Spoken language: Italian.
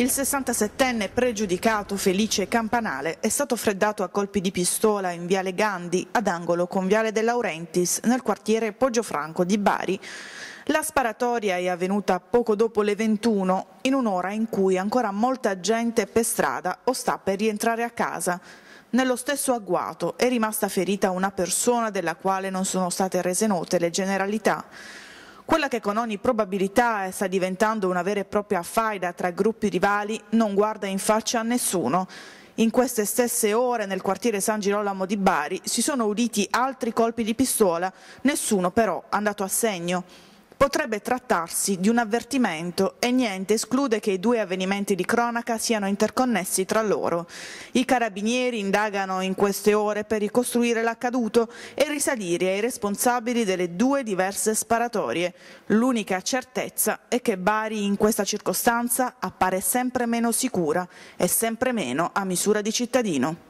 Il 67enne pregiudicato Felice Campanale è stato freddato a colpi di pistola in Viale Gandhi ad angolo con Viale De Laurentiis nel quartiere Poggiofranco di Bari. La sparatoria è avvenuta poco dopo le 21, in un'ora in cui ancora molta gente è per strada o sta per rientrare a casa. Nello stesso agguato è rimasta ferita una persona della quale non sono state rese note le generalità. Quella che con ogni probabilità sta diventando una vera e propria faida tra gruppi rivali non guarda in faccia a nessuno. In queste stesse ore nel quartiere San Girolamo di Bari si sono uditi altri colpi di pistola, nessuno però andato a segno. Potrebbe trattarsi di un avvertimento e niente esclude che i due avvenimenti di cronaca siano interconnessi tra loro. I carabinieri indagano in queste ore per ricostruire l'accaduto e risalire ai responsabili delle due diverse sparatorie. L'unica certezza è che Bari in questa circostanza appare sempre meno sicura e sempre meno a misura di cittadino.